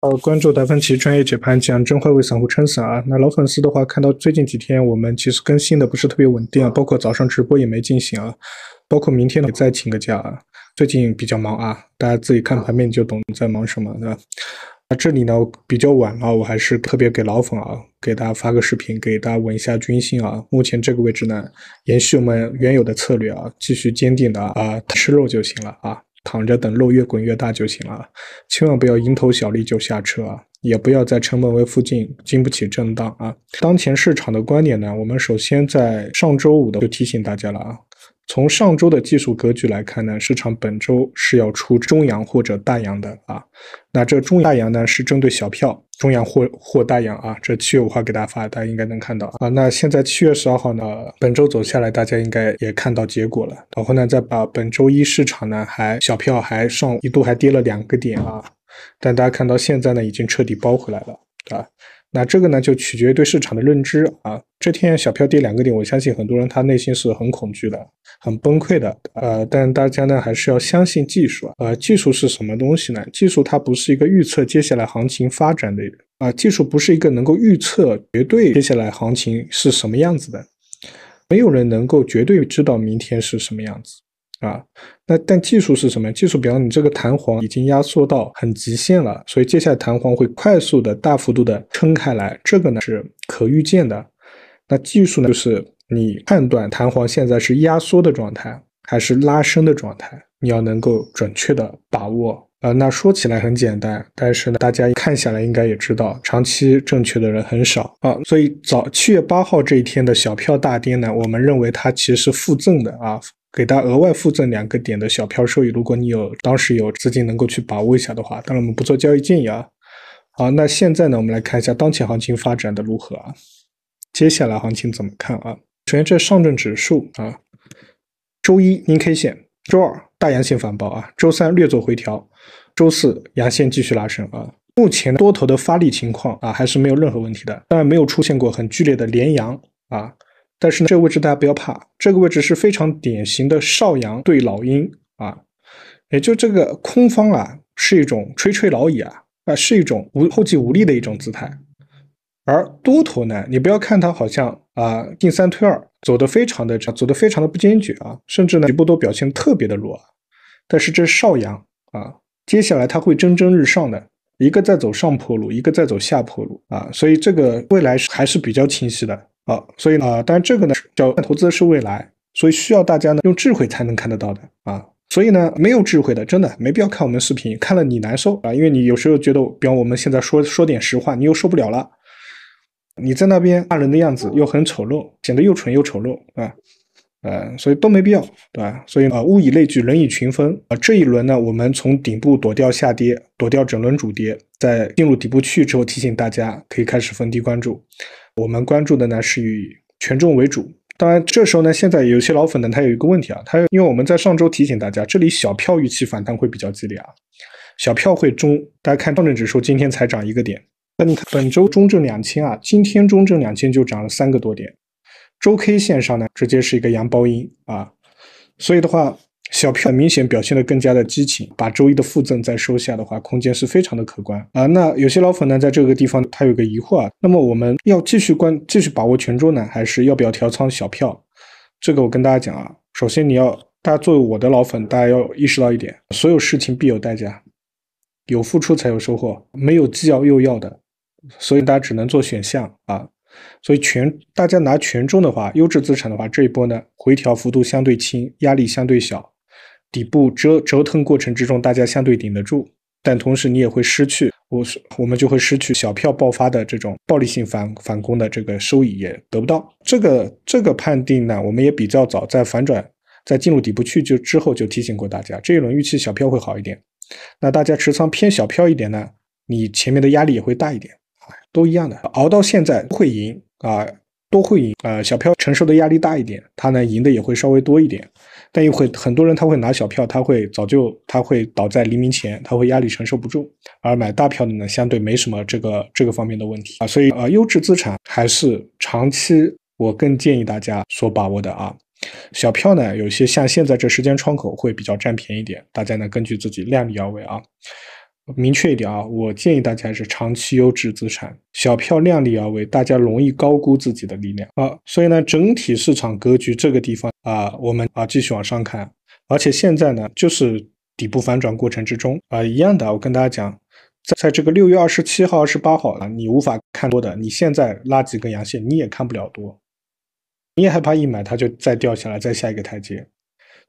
呃，关注达芬奇专业解盘，讲真话为散户撑伞啊。那老粉丝的话，看到最近几天我们其实更新的不是特别稳定啊，包括早上直播也没进行啊，包括明天呢再请个假啊，最近比较忙啊，大家自己看盘面就懂在忙什么对吧？那这里呢比较晚了，我还是特别给老粉啊，给大家发个视频，给大家稳一下军心啊。目前这个位置呢，延续我们原有的策略啊，继续坚定的啊吃肉就行了啊。躺着等肉越滚越大就行了，千万不要蝇头小利就下车啊，也不要在成本位附近经不起震荡啊。当前市场的观点呢，我们首先在上周五的就提醒大家了啊。从上周的技术格局来看呢，市场本周是要出中阳或者大阳的啊。那这中大阳呢是针对小票，中阳或或大阳啊。这七月五号给大家发，大家应该能看到啊。那现在七月十二号呢，本周走下来，大家应该也看到结果了。然后呢，再把本周一市场呢还小票还上一度还跌了两个点啊，但大家看到现在呢已经彻底包回来了啊。那这个呢，就取决于对市场的认知啊。这天小票跌两个点，我相信很多人他内心是很恐惧的，很崩溃的。呃，但大家呢还是要相信技术啊。呃，技术是什么东西呢？技术它不是一个预测接下来行情发展的啊，技术不是一个能够预测绝对接下来行情是什么样子的。没有人能够绝对知道明天是什么样子。啊，那但技术是什么技术，比方你这个弹簧已经压缩到很极限了，所以接下来弹簧会快速的、大幅度的撑开来，这个呢是可预见的。那技术呢，就是你判断弹簧现在是压缩的状态还是拉伸的状态，你要能够准确的把握。呃，那说起来很简单，但是呢，大家看下来应该也知道，长期正确的人很少啊。所以早七月八号这一天的小票大跌呢，我们认为它其实是附赠的啊。给它额外附赠两个点的小票收益，如果你有当时有资金能够去把握一下的话，当然我们不做交易建议啊。好，那现在呢，我们来看一下当前行情发展的如何啊？接下来行情怎么看啊？首先，这上证指数啊，周一阴 K 线，周二大阳线反包啊，周三略做回调，周四阳线继续拉升啊。目前多头的发力情况啊，还是没有任何问题的，当然没有出现过很剧烈的连阳啊。但是呢，这个位置大家不要怕，这个位置是非常典型的少阳对老阴啊，也就这个空方啊，是一种垂垂老矣啊啊，是一种无后继无力的一种姿态。而多头呢，你不要看它好像啊进三退二，走得非常的走得非常的不坚决啊，甚至呢局部都表现特别的弱。但是这少阳啊，接下来它会蒸蒸日上的，一个在走上坡路，一个在走下坡路啊，所以这个未来还是比较清晰的。好，所以呢，当然这个呢，叫投资是未来，所以需要大家呢用智慧才能看得到的啊。所以呢，没有智慧的，真的没必要看我们视频，看了你难受啊，因为你有时候觉得，比方我们现在说说点实话，你又受不了了，你在那边骂人的样子又很丑陋，显得又蠢又丑陋啊，呃，所以都没必要，对吧？所以啊，物以类聚，人以群分啊。这一轮呢，我们从顶部躲掉下跌，躲掉整轮主跌，在进入底部去之后，提醒大家可以开始逢低关注。我们关注的呢是以权重为主，当然这时候呢，现在有些老粉呢，他有一个问题啊，他因为我们在上周提醒大家，这里小票预期反弹会比较激烈啊，小票会中，大家看上证指数今天才涨一个点，那你看本周中证两千啊，今天中证两千就涨了三个多点，周 K 线上呢直接是一个阳包阴啊，所以的话。小票明显表现的更加的激情，把周一的附赠再收下的话，空间是非常的可观啊。那有些老粉呢，在这个地方他有个疑惑啊。那么我们要继续关，继续把握权重呢，还是要不要调仓小票？这个我跟大家讲啊，首先你要，大家作为我的老粉，大家要意识到一点，所有事情必有代价，有付出才有收获，没有既要又要的，所以大家只能做选项啊。所以权大家拿权重的话，优质资产的话，这一波呢回调幅度相对轻，压力相对小。底部折折腾过程之中，大家相对顶得住，但同时你也会失去，我我们就会失去小票爆发的这种暴力性反反攻的这个收益也得不到。这个这个判定呢，我们也比较早在反转在进入底部去就之后就提醒过大家，这一轮预期小票会好一点。那大家持仓偏小票一点呢，你前面的压力也会大一点，啊，都一样的，熬到现在不会赢啊。都会赢，呃，小票承受的压力大一点，他呢赢的也会稍微多一点，但也会很多人他会拿小票，他会早就他会倒在黎明前，他会压力承受不住，而买大票的呢相对没什么这个这个方面的问题啊，所以呃优质资产还是长期我更建议大家所把握的啊，小票呢有些像现在这时间窗口会比较占便宜点，大家呢根据自己量力而为啊。明确一点啊，我建议大家是长期优质资产，小票量力而为。大家容易高估自己的力量啊，所以呢，整体市场格局这个地方啊，我们啊继续往上看。而且现在呢，就是底部反转过程之中啊，一样的，我跟大家讲，在这个六月二十七号、二十八号啊，你无法看多的。你现在拉几根阳线你也看不了多，你也害怕一买它就再掉下来，再下一个台阶。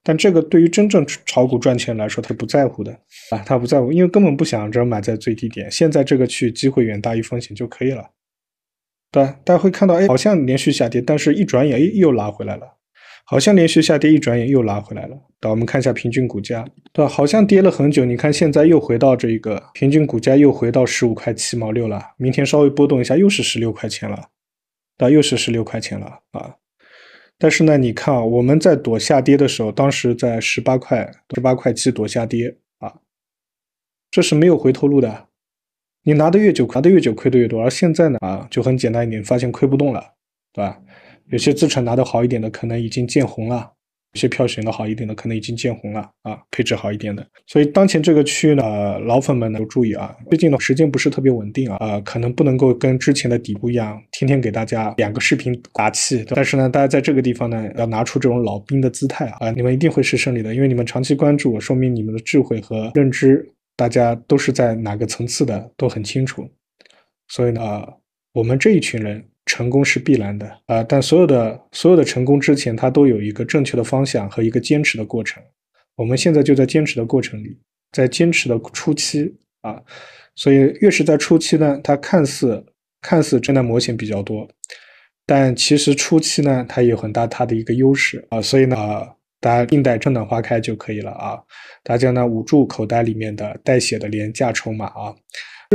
但这个对于真正炒股赚钱来说，他不在乎的啊，他不在乎，因为根本不想着买在最低点，现在这个去机会远大于风险就可以了，对。大家会看到，哎，好像连续下跌，但是一转眼，哎，又拉回来了，好像连续下跌，一转眼又拉回来了。对，我们看一下平均股价，对，好像跌了很久，你看现在又回到这个平均股价又回到十五块七毛六了，明天稍微波动一下又是十六块钱了，对，又是十六块钱了啊。但是呢，你看啊，我们在躲下跌的时候，当时在十八块、十八块七躲下跌啊，这是没有回头路的。你拿的越久，拿的越久，亏的越多。而现在呢，啊，就很简单一点，发现亏不动了，对吧？有些资产拿的好一点的，可能已经见红了。有些票选的好一点的，可能已经见红了啊。配置好一点的，所以当前这个区域呢，老粉们都注意啊。最近呢，时间不是特别稳定啊，呃，可能不能够跟之前的底部一样，天天给大家两个视频打气。但是呢，大家在这个地方呢，要拿出这种老兵的姿态啊。你们一定会是胜利的，因为你们长期关注，说明你们的智慧和认知，大家都是在哪个层次的都很清楚。所以呢，我们这一群人。成功是必然的啊，但所有的所有的成功之前，它都有一个正确的方向和一个坚持的过程。我们现在就在坚持的过程里，在坚持的初期啊，所以越是在初期呢，它看似看似震荡模型比较多，但其实初期呢，它有很大它的一个优势啊，所以呢，大家静待春暖花开就可以了啊，大家呢捂住口袋里面的带血的廉价筹码啊。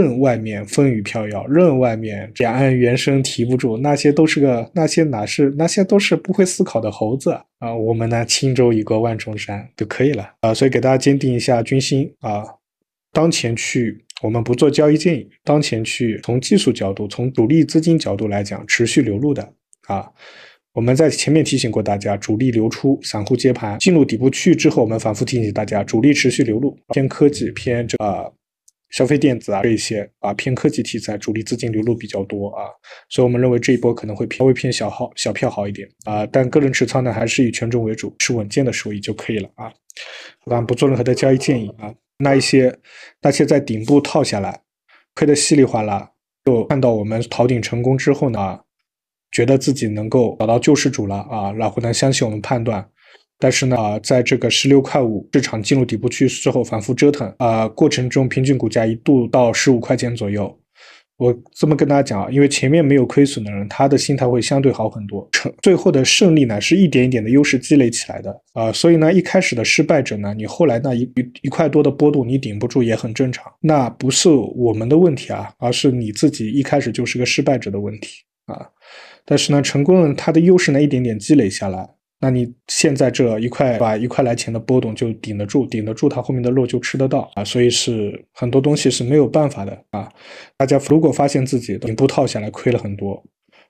任外面风雨飘摇，任外面两岸猿声啼不住，那些都是个，那些哪是那些都是不会思考的猴子啊！我们呢，轻舟已过万重山就可以了啊！所以给大家坚定一下军心啊！当前去，我们不做交易建议。当前去，从技术角度，从主力资金角度来讲，持续流入的啊！我们在前面提醒过大家，主力流出，散户接盘，进入底部区域之后，我们反复提醒大家，主力持续流入，偏科技，偏这。个。消费电子啊，这些啊偏科技题材，主力资金流入比较多啊，所以我们认为这一波可能会稍微偏小号小票好一点啊，但个人持仓呢还是以权重为主，是稳健的收益就可以了啊，好吧，不做任何的交易建议啊，那一些那些在顶部套下来，亏的稀里哗啦，就看到我们逃顶成功之后呢，觉得自己能够找到救世主了啊，然后呢相信我们判断。但是呢，在这个十六块五市场进入底部区之后，反复折腾啊，过程中平均股价一度到十五块钱左右。我这么跟大家讲啊，因为前面没有亏损的人，他的心态会相对好很多。成最后的胜利呢，是一点一点的优势积累起来的啊。所以呢，一开始的失败者呢，你后来那一一一块多的波动你顶不住也很正常，那不是我们的问题啊，而是你自己一开始就是个失败者的问题啊。但是呢，成功人他的优势呢，一点点积累下来。那你现在这一块，把一块来钱的波动就顶得住，顶得住，它后面的肉就吃得到啊。所以是很多东西是没有办法的啊。大家如果发现自己顶部套下来亏了很多，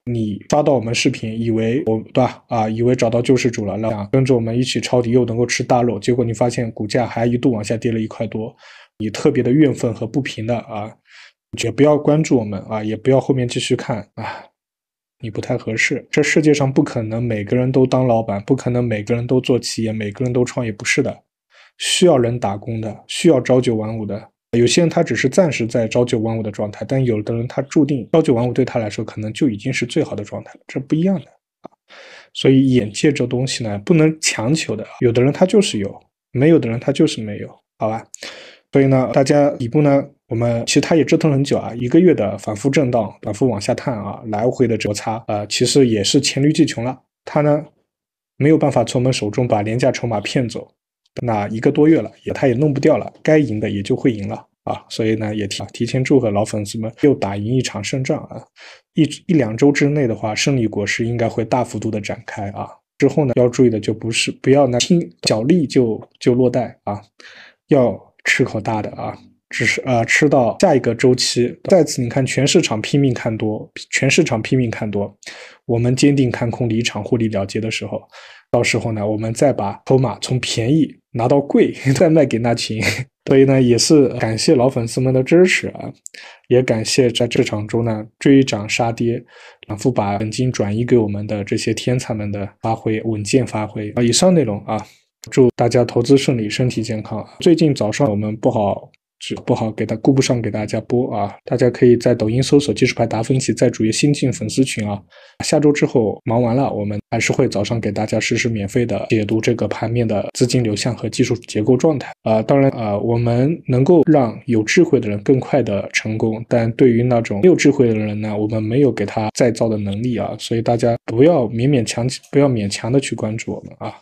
你刷到我们视频，以为我对吧？啊，以为找到救世主了，了跟着我们一起抄底又能够吃大肉，结果你发现股价还一度往下跌了一块多，你特别的怨愤和不平的啊，就不要关注我们啊，也不要后面继续看啊。你不太合适，这世界上不可能每个人都当老板，不可能每个人都做企业，每个人都创业，不是的。需要人打工的，需要朝九晚五的。有些人他只是暂时在朝九晚五的状态，但有的人他注定朝九晚五对他来说可能就已经是最好的状态了，这不一样的。所以眼界这东西呢，不能强求的。有的人他就是有，没有的人他就是没有，好吧。所以呢，大家底部呢，我们其实它也折腾很久啊，一个月的反复震荡，反复往下探啊，来回的摩擦，呃，其实也是黔驴技穷了。它呢，没有办法从我们手中把廉价筹码骗走，那一个多月了，也它也弄不掉了，该赢的也就会赢了啊。所以呢，也提提前祝贺老粉丝们又打赢一场胜仗啊。一一两周之内的话，胜利果实应该会大幅度的展开啊。之后呢，要注意的就不是不要拿轻小利就就落袋啊，要。吃口大的啊，只是呃，吃到下一个周期再次，你看全市场拼命看多，全市场拼命看多，我们坚定看空离场获利了结的时候，到时候呢，我们再把筹码从便宜拿到贵，再卖给那群。所以呢，也是感谢老粉丝们的支持啊，也感谢在这场中呢追涨杀跌，反复把本金转移给我们的这些天才们的发挥，稳健发挥啊。以上内容啊。祝大家投资顺利，身体健康。最近早上我们不好，不好给他顾不上给大家播啊。大家可以在抖音搜索“技术派达芬奇”，在主页新进粉丝群啊。下周之后忙完了，我们还是会早上给大家实时免费的解读这个盘面的资金流向和技术结构状态啊。当然啊，我们能够让有智慧的人更快的成功，但对于那种没有智慧的人呢，我们没有给他再造的能力啊。所以大家不要勉勉强，不要勉强的去关注我们啊。